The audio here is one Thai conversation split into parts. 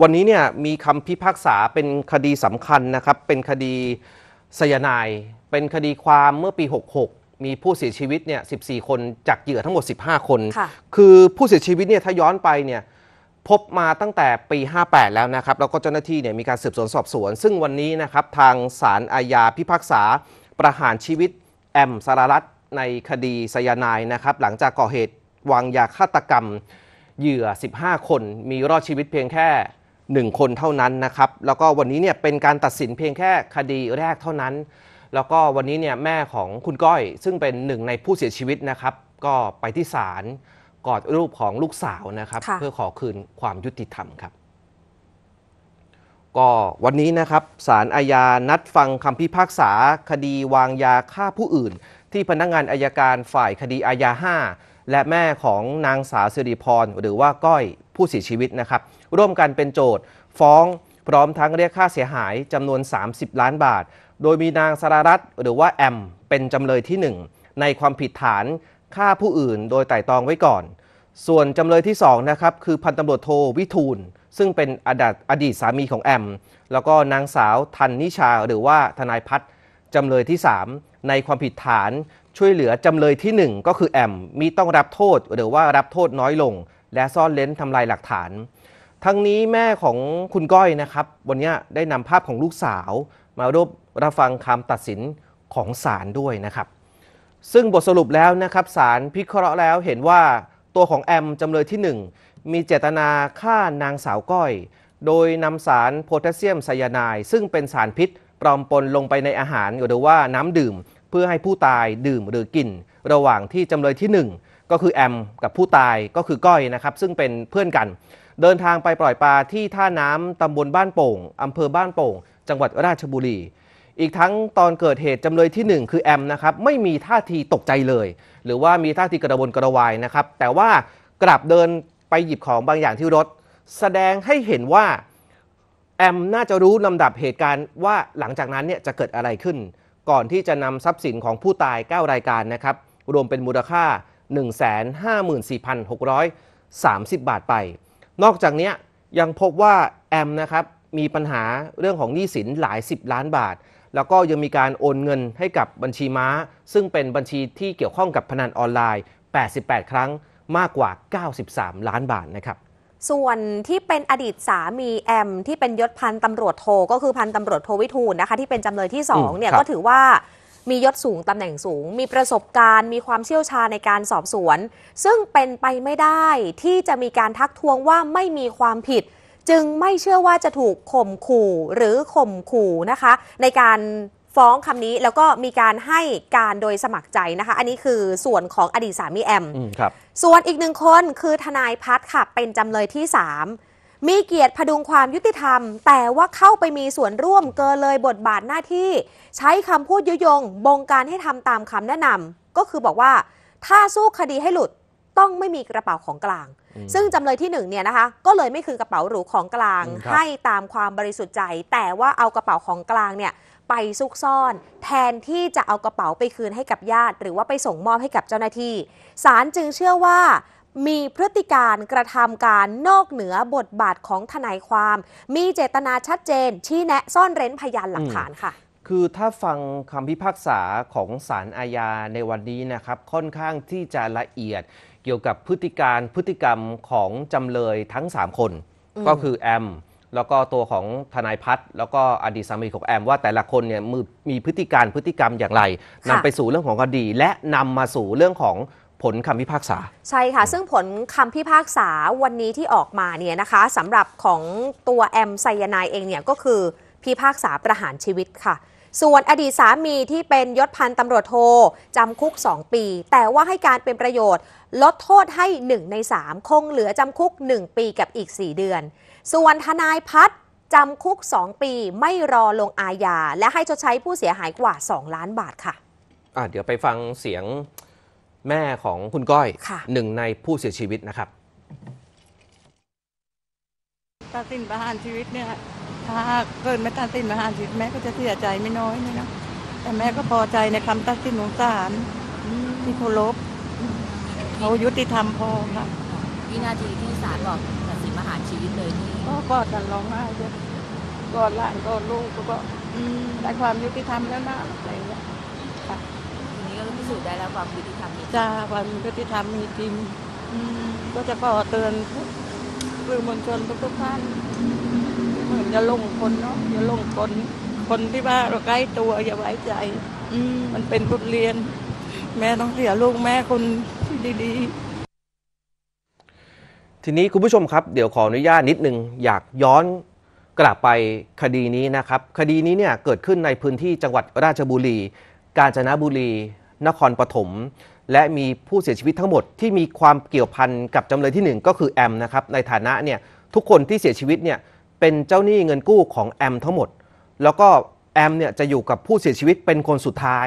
วันนี้เนี่ยมีคำพิพากษาเป็นคดีสำคัญนะครับเป็นคดีสยนายเป็นคดีความเมื่อปี 66 มีผู้เสียชีวิตเนี่ย14 คนจากเหยื่อทั้งหมด15 คน คือผู้เสียชีวิตเนี่ยถ้าย้อนไปเนี่ยพบมาตั้งแต่ปี 58 แล้วนะครับแล้วก็เจ้าหน้าที่เนี่ยมีการสืบสวนสอบสวน ซึ่งวันนี้นะครับทางศาลอาญาพิพากษาประหารชีวิตแอม สารรัตในคดีสยานายนะครับหลังจากก่อเหตุวางยาฆาตกรรมเหยื่อ 15 คน มีรอดชีวิตเพียงแค่1คนเท่านั้นนะครับ แล้วก็วันนี้เนี่ยเป็นการตัดสินเพียงแค่คดีแรกเท่านั้น แล้วก็วันนี้เนี่ยแม่ของคุณก้อยซึ่งเป็นหนึ่งในผู้เสียชีวิตนะครับ ก็ไปที่ศาลกอดรูปของลูกสาวนะครับ เพื่อขอคืนความยุติธรรมครับ ก็วันนี้นะครับศาลอาญานัดฟังคำพิพากษาคดีวางยาฆ่าผู้อื่น ที่พนักงงานอายการฝ่ายคดีอาญา5และแม่ของนางสาวสิริพร หรือว่าก้อยผู้เสียชีวิตนะครับร่วมกันเป็นโจทย์ ฟ้องพร้อมทั้งเรียกค่าเสียหายจำนวน 30 ล้านบาท โดยมีนางสรารัตน์หรือว่าแอม เป็นจำเลยที่ 1 ในความผิดฐานฆ่าผู้อื่นโดยไต่ตองไว้ก่อน ส่วนจำเลยที่ 2 นะครับ คือพันตำรวจโทวิทูล ซึ่งเป็นอดอดีตสามีของแอม แล้วก็นางสาว ทันนิชาหรือว่าทนายพัฒน์จำเลยที่ 3 ในความผิดฐานช่วยเหลือจำเลยที่ 1 ก็คือแอมมีต้องรับโทษหรือว่ารับโทษน้อยลง และซ่อนเล้นทำลายหลักฐานทั้งนี้แม่ของคุณก้อยนะครับวันนี้ได้นำภาพของลูกสาว มาร่วมรับฟังคำตัดสินของศาลด้วยนะครับ ซึ่งบทสรุปแล้วนะครับศาลพิเคราะห์แล้วเห็นว่าตัวของแอมจำเลยที่ 1 มีเจตนาฆ่านางสาวก้อย โดยนำสารโพแทสเซียมไซยาไนด์ซึ่งเป็นสารพิษปลอมปนลงไปในอาหารหรือว่าน้ำดื่มเพื่อให้ผู้ตายดื่มหรือกินระหว่างที่จำเลยที่ 1 ก็คือแอมกับผู้ตายก็คือก้อยนะครับ ซึ่งเป็นเพื่อนกันเดินทางไปปล่อยปลาที่ท่าน้ำตาบลบ้านโป่ง อำเภอบ้านโป่ง จังหวัดราชบุรี อีกทั้งตอนเกิดเหตุจำเลยที่ 1 คือแอมนะครับไม่มีท่าทีตกใจเลย หรือว่ามีท่าทีกระวนกระวายนะครับ แต่ว่ากลับเดินไปหยิบของบางอย่างที่รถ แสดงให้เห็นว่า แอมน่าจะรู้ลำดับเหตุการณ์ว่าหลังจากนั้นเนี่ยจะเกิดอะไรขึ้น ก่อนที่จะนำทรัพย์สินของผู้ตาย9รายการนะครับรวมเป็นมูลค่า154,630บาทไปนอกจากนี้ยังพบว่าแอมนะครับมีปัญหาเรื่องของหนี้สินหลาย10ล้านบาท แล้วก็ยังมีการโอนเงินให้กับบัญชีม้า ซึ่งเป็นบัญชีที่เกี่ยวข้องกับพนันออนไลน์ 88 ครั้งมากกว่า 93 ล้านบาทนะครับ ส่วนที่เป็นอดีตสามีแอมที่เป็นยศพันตำรวจโท ก็คือพันตำรวจโทวิทูลนะคะที่เป็นจำเลยที่สองเนี่ยก็ถือว่ามียศสูงตำแหน่งสูงมีประสบการณ์มีความเชี่ยวชาญในการสอบสวนซึ่งเป็นไปไม่ได้ที่จะมีการทักท้วงว่าไม่มีความผิด จึงไม่เชื่อว่าจะถูกข่มขู่หรือข่มขู่นะคะ ในการฟ้องคำนี้แล้วก็มีการให้การโดยสมัครใจนะคะ อันนี้คือส่วนของอดีตสามีแอมครับส่วนอีกหนึ่งคนคือทนายพัฒค่ะ เป็นจำเลยที่สามมีเกียรติพดุงความยุติธรรม แต่ว่าเข้าไปมีส่วนร่วมเกินเลยบทบาทหน้าที่ ใช้คำพูดยุยง บงการให้ทำตามคำแนะนำก็คือบอกว่าถ้าสู้คดีให้หลุดต้องไม่มีกระเป๋าของกลาง ซึ่งจำเลยที่หนึ่งเนี่ยนะคะก็เลยไม่คืนกระเป๋าหรูของกลางให้ตามความบริสุทธิ์ใจ แต่ว่าเอากระเป๋าของกลางเนี่ยไปซุกซ่อนแทนที่จะเอากระเป๋าไปคืนให้กับญาติหรือว่าไปส่งมอบให้กับเจ้าหน้าที่ศาลจึงเชื่อว่ามีพฤติการกระทำการนอกเหนือบทบาทของทนายความ มีเจตนาชัดเจน ชี้แนะซ่อนเร้นพยานหลักฐานค่ะ คือถ้าฟังคำพิพากษาของศาลอาญาในวันนี้นะครับ ค่อนข้างที่จะละเอียดเกี่ยวกับพฤติการพฤติกรรมของจำเลยทั้ง 3 คน ก็คือแอม แล้วก็ตัวของทนายพัฒแล้วก็อดีตสามีของแอม ว่าแต่ละคนเนี่ยมีพฤติการพฤติกรรมอย่างไร นำไปสู่เรื่องของคดี และนำมาสู่เรื่องของผลคำพิพากษา ใช่ค่ะซึ่งผลคำพิพากษาวันนี้ที่ออกมาเนี่ยนะคะสำหรับของตัวแอมไซยานายเองเนี่ยก็คือพิพากษาประหารชีวิตค่ะ ส่วนอดีตสามีที่เป็นยศพันตำรวจโทจำคุก 2 ปี แต่ว่าให้การเป็นประโยชน์ลดโทษให้ 1 ใน 3 คงเหลือจำคุก 1 ปีกับอีก 4 เดือน ส่วนทนายพัฒจำคุก2ปีไม่รอลงอาญา และให้ชดใช้ผู้เสียหายกว่า 2 ล้านบาทค่ะอ่ะเดี๋ยวไปฟังเสียงแม่ของคุณก้อย หนึ่งในผู้เสียชีวิตนะครับตัดสินประหารชีวิตเนี่ยถ้าเกิดไม่ตัดสินประหารชีวิตแม่ก็จะเสียใจไม่น้อยนะนะแต่แม่ก็พอใจในคำตัดสินของศาลที่เคารพเขายุติธรรมพอครับวินาทีที่ศาลบอกตัดสินประหารชีวิตเลยก็กอดกันร้องไห้ด้วยกอดหลานกอดลูกก็ได้ความยุติธรรมแล้วนะอะไรอย่างเงี้ยื่องพิสูจน์ได้แล้วความยุติธรรมจ้าควันยุติธรรมมีจริงมก็จะขอเตือนสื่อมวลชนทุกๆท่านเหมือนจย่าลงคนเนาะอย่าลงคนคนที่ว่าเราใกล้ตัวอย่าไว้ใจอืมันเป็นบทเรียน แม่ต้องเสียลูกแม่คนที่ดีทีนี้คุณผู้ชมครับ เดี๋ยวขออนุญาตนิดนึงอยากย้อนกลับไปคดีนี้นะครับ คดีนี้เนี่ยเกิดขึ้นในพื้นที่จังหวัดราชบุรี กาญจนบุรีนครปฐมและมีผู้เสียชีวิตทั้งหมดที่มีความเกี่ยวพันกับจำเลยที่1ก็คือ แอมนะครับในฐานะเนี่ยทุกคนที่เสียชีวิตเนี่ยเป็นเจ้าหนี้เงินกู้ของแอมทั้งหมด แล้วก็แอมเนี่ยจะอยู่กับผู้เสียชีวิตเป็นคนสุดท้าย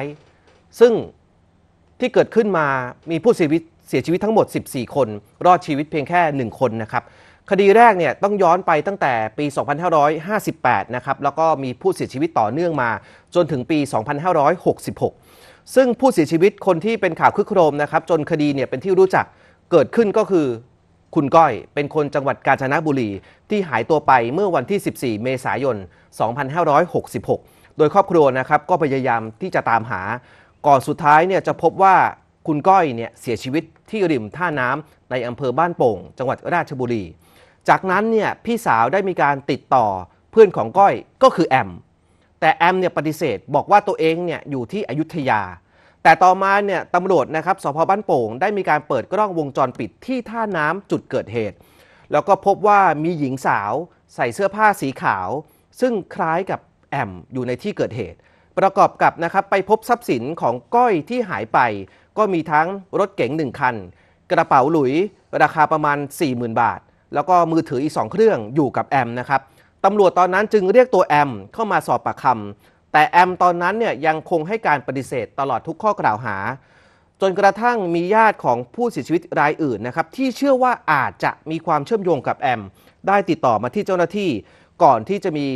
ซึ่งที่เกิดขึ้นมามีผู้เสียชีวิตเสียชีวิตทั้งหมด 14 คนรอดชีวิตเพียงแค่ 1 คนนะครับคดีแรกเนี่ยต้องย้อนไปตั้งแต่ปี 2558นะครับแล้วก็มีผู้เสียชีวิตต่อเนื่องมา จนถึงปี 2566ซึ่งผู้เสียชีวิตคนที่เป็นข่าวคึกโครมนะครับ จนคดีเนี่ยเป็นที่รู้จักเกิดขึ้นก็คือ คุณก้อยเป็นคนจังหวัดกาญจนบุรี ที่หายตัวไปเมื่อวันที่ 14 เมษายน 2566 โดยครอบครัวนะครับก็พยายามที่จะตามหา ก่อนสุดท้ายเนี่ยจะพบว่าคุณก้อยเนี่ยเสียชีวิตที่ริมท่าน้ำในอำเภอบ้านโป่ง จังหวัดราชบุรี จากนั้นเนี่ยพี่สาวได้มีการติดต่อเพื่อนของก้อยก็คือแอมแต่แอมเนี่ยปฏิเสธบอกว่าตัวเองเนี่ยอยู่ที่อยุธยา แต่ต่อมาเนี่ยตำรวจนะครับสพบ้านโป่ง ได้มีการเปิดกล้องวงจรปิดที่ท่าน้ำจุดเกิดเหตุ แล้วก็พบว่ามีหญิงสาวใส่เสื้อผ้าสีขาว ซึ่งคล้ายกับแอมอยู่ในที่เกิดเหตุ ประกอบกับนะครับไปพบทรัพย์สินของก้อยที่หายไป ก็มีทั้งรถเก๋งหนึ่งคัน กระเป๋าหลุยราคาประมาณ 40,000 บาท แล้วก็มือถืออีก 2 เครื่องอยู่กับแอมนะครับตำรวจตอนนั้นจึงเรียกตัวแอมเข้ามาสอบปากคำแต่แอมตอนนั้นเนี่ยยังคงให้การปฏิเสธตลอดทุกข้อกล่าวหา จนกระทั่งมีญาติของผู้เสียชีวิตรายอื่นนะครับที่เชื่อว่าอาจจะมีความเชื่อมโยงกับแอมได้ติดต่อมาที่เจ้าหน้าที่ก่อนที่จะมี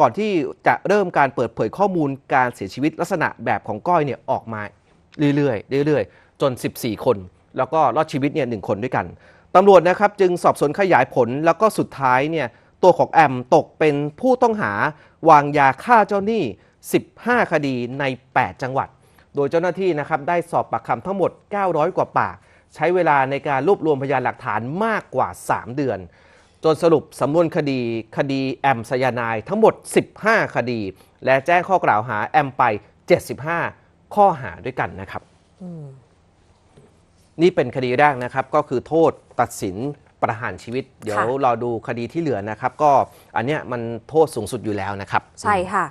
ก่อนที่จะเริ่มการเปิดเผยข้อมูลการเสียชีวิตลักษณะแบบของก้อยเนี่ยออกมาเรื่อยๆเรื่อย ๆ จน 14 คน แล้วก็รอดชีวิตเนี่ยหคนด้วยกันตำรวจนะครับจึงสอบสวนขยายผลแล้วก็สุดท้ายเนี่ยตัวของแอมตกเป็นผู้ต้องหาวางยาฆ่าเจ้าหนี้ 15 คดีใน 8 จังหวัด โดยเจ้าหน้าที่นะครับได้สอบปากคำทั้งหมด 900 กว่าปากใช้เวลาในการรวบรวมพยานหลักฐานมากกว่า 3 เดือน จนสรุปสำนวนคดีคดีแอมสยานายทั้งหมด 15 คดี และแจ้งข้อกล่าวหาแอมไป 75 ข้อหาด้วยกันนะครับ นี่เป็นคดีแรกนะครับก็คือโทษตัดสินประหารชีวิตเดี๋ยวเรอดูคดีที่เหลือนะครับ ก็อันเนี้ยมันโทษสูงสุดอยู่แล้วนะครับ ใช่ค่ะ